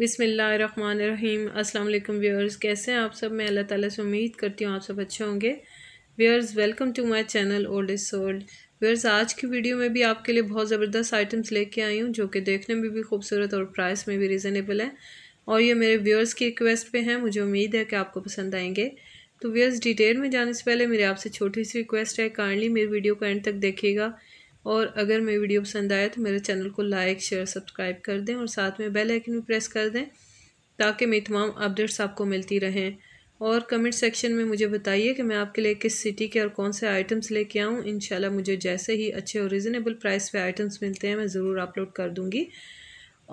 बिसमीम् अल्लाम व्यूअर्स कैसे हैं आप सब मैं अल्लाह ताला से उम्मीद करती हूँ आप सब अच्छे होंगे viewers welcome to my channel old is sold viewers आज की वीडियो में भी आपके लिए बहुत ज़बरदस्त आइटम्स लेके आई हूँ जो कि देखने में भी खूबसूरत और प्राइस में भी रिजनेबल है और ये मेरे व्यूअर्स की रिक्वेस्ट पर हैं मुझे उम्मीद है कि आपको पसंद आएंगे तो व्यूअर्स डिटेल में जाने से पहले मेरे आपसे छोटी सी रिक्वेस्ट है काइंडली मेरी वीडियो को एंड तक देखिएगा और अगर मेरी वीडियो पसंद आए तो मेरे चैनल को लाइक शेयर सब्सक्राइब कर दें और साथ में बेल आइकन भी प्रेस कर दें ताकि मेरी तमाम अपडेट्स आपको मिलती रहें और कमेंट सेक्शन में मुझे बताइए कि मैं आपके लिए किस सिटी के और कौन से आइटम्स लेके आऊँ इन मुझे जैसे ही अच्छे और रिजनेबल प्राइस पे आइटम्स मिलते हैं मैं ज़रूर अपलोड कर दूँगी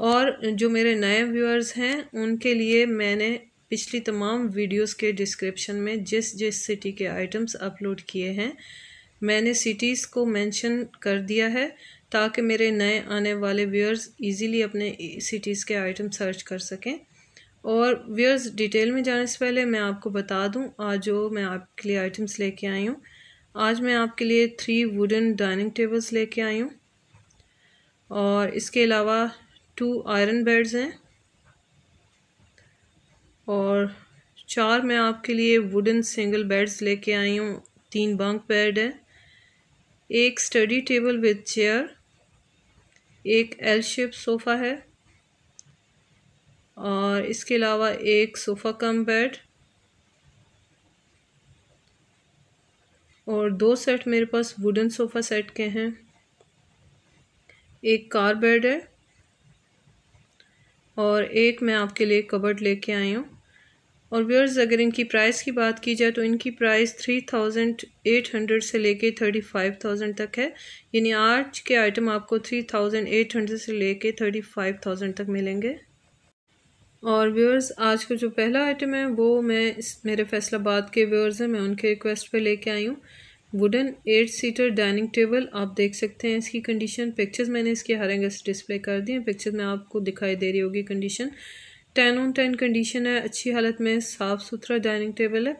और जो मेरे नए व्यूअर्स हैं उनके लिए मैंने पिछली तमाम वीडियोज़ के डिस्क्रिप्शन में जिस जिस सिटी के आइटम्स अपलोड किए हैं मैंने सिटीज़ को मेंशन कर दिया है ताकि मेरे नए आने वाले व्यूअर्स इजीली अपने सिटीज़ के आइटम सर्च कर सकें और व्यूअर्स डिटेल में जाने से पहले मैं आपको बता दूं आज जो मैं आपके लिए आइटम्स लेके आई हूँ आज मैं आपके लिए थ्री वुडन डाइनिंग टेबल्स लेके आई हूँ और इसके अलावा टू आयरन बेड्स हैं और चार मैं आपके लिए वुडन सिंगल बेड्स लेके आई हूँ तीन बंक बेड है एक स्टडी टेबल विद चेयर एक एल शेप सोफ़ा है और इसके अलावा एक सोफ़ा कम बेड और दो सेट मेरे पास वुडन सोफ़ा सेट के हैं एक कार बेड है और एक मैं आपके लिए कबर्ड लेके आई हूँ और व्यर्स अगर इनकी प्राइस की बात की जाए तो इनकी price three thousand eight hundred से लेके थर्टी फाइव थाउजेंड तक है यानी आज के आइटम आपको थ्री थाउजेंड एट हंड्रेड से लेके थर्टी फाइव थाउजेंड तक मिलेंगे और व्यूअर्स आज का जो पहला आइटम है वो मैं इस मेरे फैसलाबाद के व्यूअर्स हैं मैं उनके रिक्वेस्ट पे लेके आई हूँ wooden eight seater dining table आप देख सकते हैं इसकी कंडीशन पिक्चर्स मैंने इसके हर एंगल से डिस्प्ले कर दी हैं पिक्चर में आपको दिखाई दे रही होगी condition ten on ten condition है अच्छी हालत में साफ़ सुथरा डाइनिंग टेबल है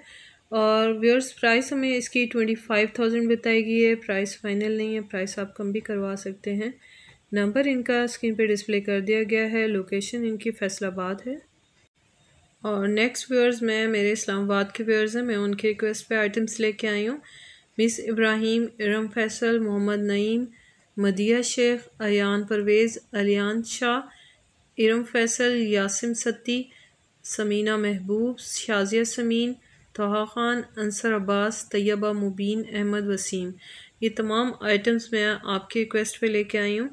और व्यर्स प्राइस हमें इसकी ट्वेंटी फाइव थाउजेंड बताई गई है प्राइस फाइनल नहीं है प्राइस आप कम भी करवा सकते हैं नंबर इनका स्क्रीन पे डिस्प्ले कर दिया गया है लोकेशन इनकी फैसलाबाद है और नेक्स्ट व्यर्स मैं मेरे इस्लामाबाद के व्यर्स हैं मैं उनके रिक्वेस्ट पे आइटम्स लेके आई हूँ मिस इब्राहिम इरम फैसल मोहम्मद नईम मदिया शेख अयान परवेज़ अलियान शाह इरम फैसल यासिम सत्ती समीना महबूब शाजिया समीन तोहा ख़ान अंसर अब्बास तैयबा मुबीन अहमद वसीम ये तमाम आइटम्स मैं आपके रिक्वेस्ट पे लेके आई हूँ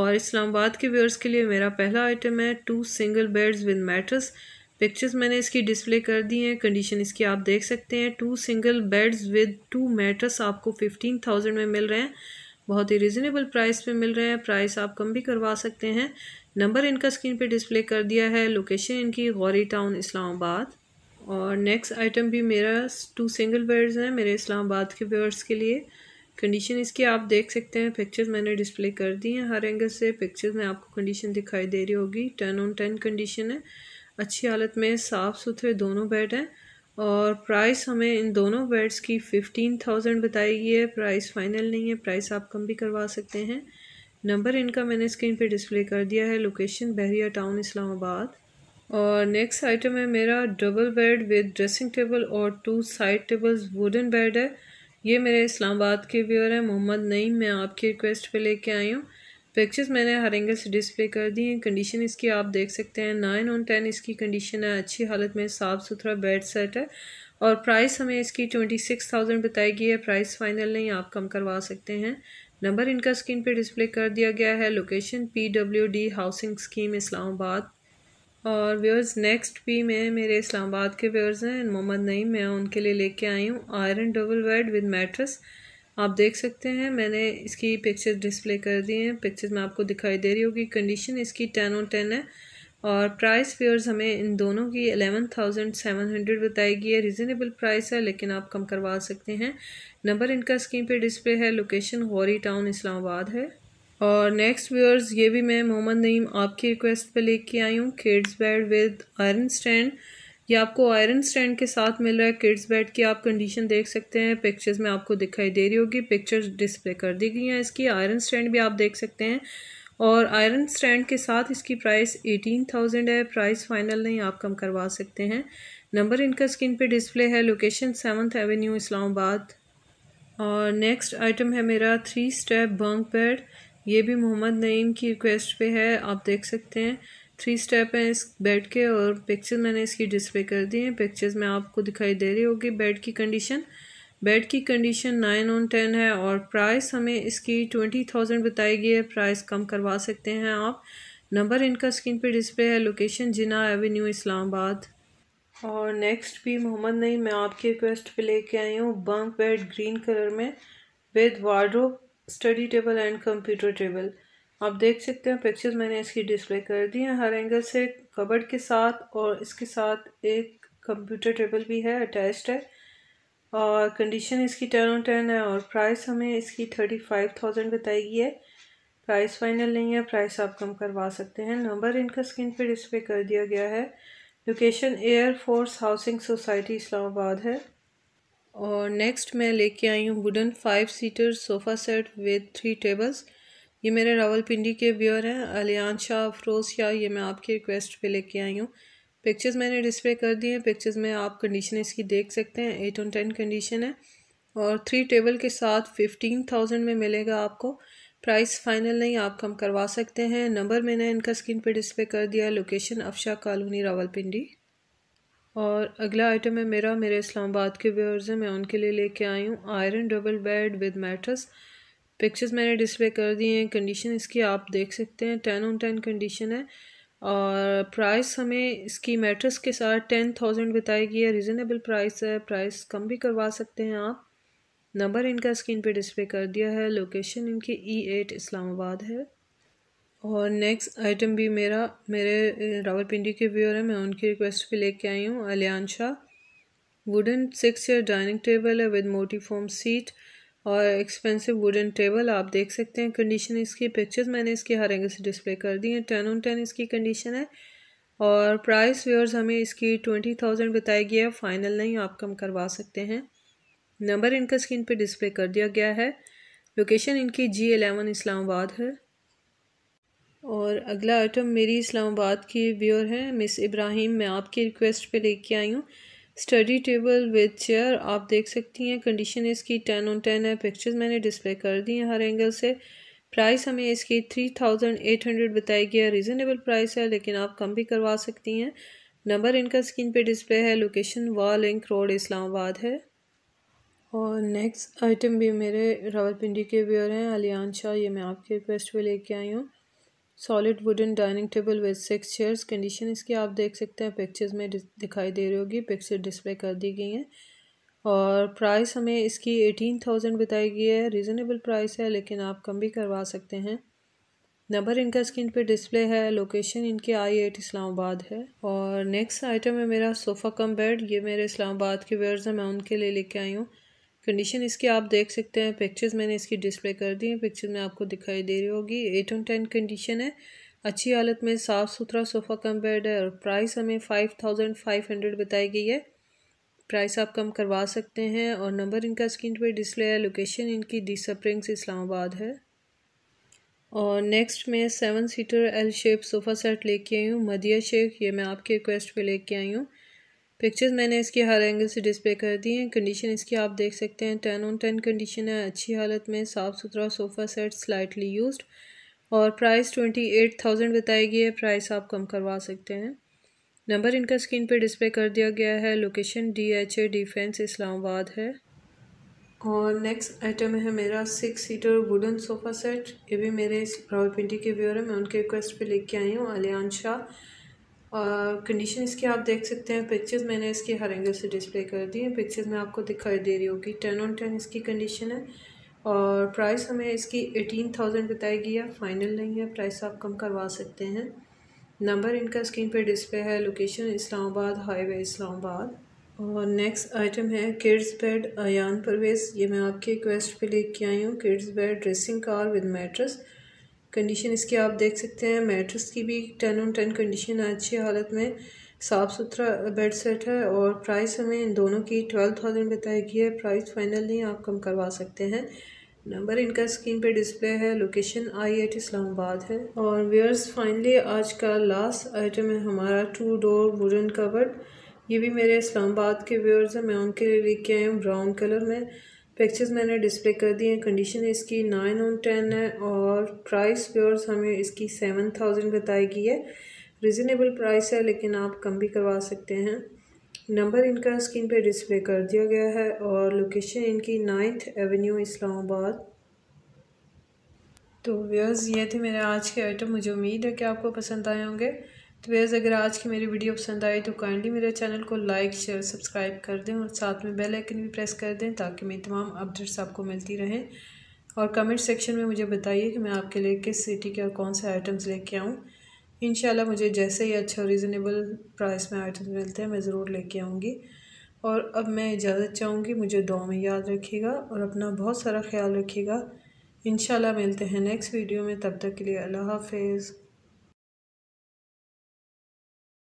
और इस्लामाबाद के व्यूअर्स के लिए मेरा पहला आइटम है two single beds with mattress pictures मैंने इसकी डिस्प्ले कर दी हैं कंडीशन इसकी आप देख सकते हैं two single beds with two mattress आपको फिफ्टीन थाउजेंड में मिल रहे हैं बहुत ही रिजनेबल प्राइस पे मिल रहे हैं प्राइस आप कम भी करवा सकते हैं नंबर इनका स्क्रीन पे डिस्प्ले कर दिया है लोकेशन इनकी गौरी टाउन इस्लामाबाद और नेक्स्ट आइटम भी मेरा टू सिंगल बेड्स हैं मेरे इस्लामाबाद के व्यवर्स के लिए कंडीशन इसकी आप देख सकते हैं पिक्चर्स मैंने डिस्प्ले कर दी हैं हर एंगल से पिक्चर्स में आपको कंडीशन दिखाई दे रही होगी टेन ऑन टेन कंडीशन है अच्छी हालत में साफ़ सुथरे दोनों बेड हैं और प्राइस हमें इन दोनों बेड्स की फ़िफ्टीन थाउजेंड बताई गई है प्राइस फाइनल नहीं है प्राइस आप कम भी करवा सकते हैं नंबर इनका मैंने स्क्रीन पे डिस्प्ले कर दिया है लोकेशन बहरिया टाउन इस्लामाबाद और नेक्स्ट आइटम है मेरा double bed with dressing table और two side tables wooden bed है ये मेरे इस्लामाबाद के व्यूअर हैं मोहम्मद नईम मैं आपकी रिक्वेस्ट पर लेके आई हूँ पिक्चर्स मैंने हर एंगल से डिस्प्ले कर दी हैं कंडीशन इसकी आप देख सकते हैं नाइन ऑन टेन इसकी कंडीशन है अच्छी हालत में साफ़ सुथरा बेड सेट है और प्राइस हमें इसकी ट्वेंटी सिक्स थाउजेंड बताई गई है प्राइस फाइनल नहीं आप कम करवा सकते हैं नंबर इनका स्क्रीन पे डिस्प्ले कर दिया गया है location P W D housing scheme Islamabad और व्यूअर्स नेक्स्ट भी मैं मेरे इस्लामाबाद के व्यूअर्स हैं मोहम्मद नईम मैं उनके लिए लेके आई हूँ iron double bed with mattress आप देख सकते हैं मैंने इसकी पिक्चर डिस्प्ले कर दी हैं पिक्चर्स में आपको दिखाई दे रही होगी कंडीशन इसकी टेन ऑन टेन है और प्राइस फेयर्स हमें इन दोनों की एलेवन थाउजेंड सेवन हंड्रेड बताई गई है रिजनेबल प्राइस है लेकिन आप कम करवा सकते हैं नंबर इनका स्क्रीन पे डिस्प्ले है लोकेशन गौरी टाउन इस्लामाबाद है और नेक्स्ट व्यूअर्स ये भी मैं मोहम्मद नईम आपकी रिक्वेस्ट पे लेके आई हूँ kids bed with iron stand ये आपको आयरन स्टैंड के साथ मिल रहा है किड्स बेड की आप कंडीशन देख सकते हैं पिक्चर्स में आपको दिखाई दे रही होगी पिक्चर्स डिस्प्ले कर दी गई हैं इसकी आयरन स्टैंड भी आप देख सकते हैं और आयरन स्टैंड के साथ इसकी प्राइस एटीन थाउजेंड है प्राइस फाइनल नहीं आप कम करवा सकते हैं नंबर इनका स्क्रीन पे डिस्प्ले है लोकेशन सेवन्थ एवेन्यू इस्लामाबाद और नेक्स्ट आइटम है मेरा थ्री स्टेप बंक बेड ये भी मोहम्मद नईम की रिक्वेस्ट पे है आप देख सकते हैं थ्री स्टेप हैं इस बेड के और पिक्चर मैंने इसकी डिस्प्ले कर दी है पिक्चर्स में आपको दिखाई दे रही होगी बेड की कंडीशन बेड की कंडीशन नाइन ऑन टेन है और प्राइस हमें इसकी ट्वेंटी थाउजेंड बताई गई है प्राइस कम करवा सकते हैं आप नंबर इनका स्क्रीन पे डिस्प्ले है लोकेशन जिना एवेन्यू इस्लामाबाद और नेक्स्ट भी मोहम्मद नई मैं आपकी रिक्वेस्ट पर लेके आई हूँ बंक बेड ग्रीन कलर में with wardrobe study table and computer table आप देख सकते हैं पिक्चर्स मैंने इसकी डिस्प्ले कर दी हैं हर एंगल से कबर्ड के साथ और इसके साथ एक कंप्यूटर टेबल भी है अटैच्ड है और कंडीशन इसकी टेन ऑन टेन है और प्राइस हमें इसकी थर्टी फाइव थाउजेंड बताई गई है प्राइस फाइनल नहीं है प्राइस आप कम करवा सकते हैं नंबर इनका स्क्रीन पर डिस्प्ले कर दिया गया है location air force housing society Islamabad है और नेक्स्ट मैं लेके आई हूँ wooden five seater sofa set with three tables ये मेरे रावलपिंडी के व्यूअर हैं अलियान शाह अफरोज़ शाह ये मैं आपकी रिक्वेस्ट पे लेके आई हूँ पिक्चर्स मैंने डिस्प्ले कर दिए हैं पिक्चर्स में आप कंडीशन इसकी देख सकते हैं एट ऑन टेन कंडीशन है और थ्री टेबल के साथ फिफ्टीन थाउजेंड में मिलेगा आपको प्राइस फाइनल नहीं आप कम करवा सकते हैं नंबर मैंने इनका स्क्रीन पर डिस्प्ले कर दिया लोकेशन अफशा कॉलोनी रावलपिंडी और अगला आइटम है मेरा मेरे इस्लामाबाद के व्यूअर्स हैं मैं उनके लिए लेके आई हूँ iron double bed with mattress pictures मैंने डिस्प्ले कर दिए हैं कंडीशन इसकी आप देख सकते हैं टेन ऑन टेन कंडीशन है और प्राइस हमें इसकी मैट्रेस के साथ टेन थाउजेंड बताई गई है रिजनेबल प्राइस है प्राइस कम भी करवा सकते हैं आप नंबर इनका स्क्रीन पे डिस्प्ले कर दिया है लोकेशन इनकी ई e एट इस्लामाबाद है और नेक्स्ट आइटम भी मेरा मेरे रावलपिंडी के व्यूअर है मैं उनकी रिक्वेस्ट पर लेके आई हूँ Aliyan Shah wooden six year dining table है विद मोटी फॉर्म सीट और एक्सपेंसिव वुडन टेबल आप देख सकते हैं कंडीशन इसकी पिक्चर्स मैंने इसकी हर एंगल से डिस्प्ले कर दी है टेन ऑन टेन इसकी कंडीशन है और प्राइस व्यवर्स हमें इसकी ट्वेंटी थाउजेंड बताई गई है फ़ाइनल नहीं आप कम करवा सकते हैं नंबर इनका स्क्रीन पे डिस्प्ले कर दिया गया है लोकेशन इनकी जी एलेवन इस्लामाबाद है और अगला आइटम मेरी इस्लामाबाद की व्यूअर है मिस इब्राहिम मैं आपकी रिक्वेस्ट पर लेके आई हूँ स्टडी टेबल विद चेयर आप देख सकती हैं कंडीशन इसकी टेन ऑन टेन है पिक्चर्स मैंने डिस्प्ले कर दी हैं हर एंगल से प्राइस हमें इसकी थ्री थाउजेंड एट हंड्रेड बताई गया रिजनेबल प्राइस है लेकिन आप कम भी करवा सकती हैं नंबर इनका स्क्रीन पे डिस्प्ले है लोकेशन वाल इंक रोड इस्लामाबाद है और नेक्स्ट आइटम भी मेरे रावलपिंडी के व्यर हैं अलियान शाह ये मैं आपके रिक्वेस्ट पर लेके आई हूँ solid wooden dining table with six chairs condition इसकी आप देख सकते हैं पिक्चर्स में दिखाई दे रही होगी पिक्चर डिस्प्ले कर दी गई हैं और प्राइस हमें इसकी एटीन थाउजेंड बताई गई है रिजनेबल प्राइस है लेकिन आप कम भी करवा सकते हैं नंबर इनका स्क्रीन पे डिस्प्ले है लोकेशन इनके आई एट इस्लामाबाद है और नेक्स्ट आइटम है मेरा सोफ़ा कम बेड ये मेरे इस्लामाबाद के वेयर्स हैं मैं उनके लिए लेके आई हूँ कंडीशन इसकी आप देख सकते हैं पिक्चर्स मैंने इसकी डिस्प्ले कर दी हैं पिक्चर में आपको दिखाई दे रही होगी एट ऑन टेन कंडीशन है अच्छी हालत में साफ़ सुथरा सोफ़ा कम बेड है और प्राइस हमें फ़ाइव थाउजेंड फाइव हंड्रेड बताई गई है प्राइस आप कम करवा सकते हैं और नंबर इनका स्क्रीन पर डिस्प्ले है लोकेशन इनकी डी स्प्रिंग्स इस्लामाबाद है और नेक्स्ट मैं seven seater L shape sofa set लेके आई हूँ मदिया शेख ये मैं आपके रिक्वेस्ट पर लेके आई हूँ पिक्चर्स मैंने इसकी हर एंगल से डिस्प्ले कर दी हैं कंडीशन इसकी आप देख सकते हैं टेन ऑन टेन कंडीशन है अच्छी हालत में साफ़ सुथरा सोफ़ा सेट स्लाइटली यूज्ड और प्राइस ट्वेंटी एट थाउजेंड बताई गई है प्राइस आप कम करवा सकते हैं नंबर इनका स्क्रीन पे डिस्प्ले कर दिया गया है location D H A defence Islamabad है और नेक्स्ट आइटम है मेरा six seater wooden sofa set ये भी मेरे रावलपिंडी के व्यूअर हैं मैं उनके रिक्वेस्ट पे लेके आई हूँ अलियान शाह और कंडीशन इसकी आप देख सकते हैं पिक्चर्स मैंने इसकी हर एंगल से डिस्प्ले कर दी है पिक्चर्स में आपको दिखाई दे रही होगी टेन ऑन टेन इसकी कंडीशन है और प्राइस हमें इसकी एटीन थाउजेंड बताई गई है फाइनल नहीं है प्राइस आप कम करवा सकते हैं नंबर इनका स्क्रीन पे डिस्प्ले है लोकेशन इस्लामाबाद हाईवे इस्लामाबाद और नेक्स्ट आइटम है किड्स बेड अन परवेज़ ये मैं आपकी रिक्वेस्ट पर लेके आई हूँ kids bed dressing car with mattress condition इसकी आप देख सकते हैं मेट्रस की भी टेन ऑन टेन कंडीशन है अच्छी हालत में साफ़ सुथरा बेड सेट है और प्राइस हमें इन दोनों की ट्वेल्व थाउजेंड बताई गई है प्राइस फाइनल नहीं आप कम करवा सकते हैं नंबर इनका स्क्रीन पे डिस्प्ले है लोकेशन आई एट इस्लामाबाद है और वेयर्स फाइनली आज का लास्ट आइटम है हमारा टू डोर वुडन कवर्ड ये भी मेरे इस्लामाबाद के वेयर्स हैं मैं उनके लिए लेके आई हूँ ब्राउन कलर में पिक्चर्स मैंने डिस्प्ले कर दी हैं कंडीशन इसकी नाइन ऑन टेन है और प्राइस प्योर्स हमें इसकी सेवन थाउजेंड बताई गई है रिजनेबल प्राइस है लेकिन आप कम भी करवा सकते हैं नंबर इनका स्क्रीन पे डिस्प्ले कर दिया गया है और लोकेशन इनकी नाइन्थ एवेन्यू इस्लामाबाद तो व्यर्स ये थे मेरे आज के आइटम मुझे उम्मीद है कि आपको पसंद आए होंगे तो वेज़ अगर आज की मेरी वीडियो पसंद आई तो काइंडली मेरे चैनल को लाइक शेयर सब्सक्राइब कर दें और साथ में बेल आइकन भी प्रेस कर दें ताकि मेरी तमाम अपडेट्स आपको मिलती रहें और कमेंट सेक्शन में मुझे बताइए कि मैं आपके लिए किस सिटी के और कौन से आइटम्स लेके आऊँ इन मुझे जैसे ही अच्छा रिजनेबल प्राइस में आइटम्स मिलते हैं मैं ज़रूर लेके आऊँगी और अब मैं इजाज़त चाहूँगी मुझे दो में याद रखिएगा और अपना बहुत सारा ख्याल रखिएगा इन मिलते हैं नेक्स्ट वीडियो में तब तक के लिए अल्लाह हाफिज़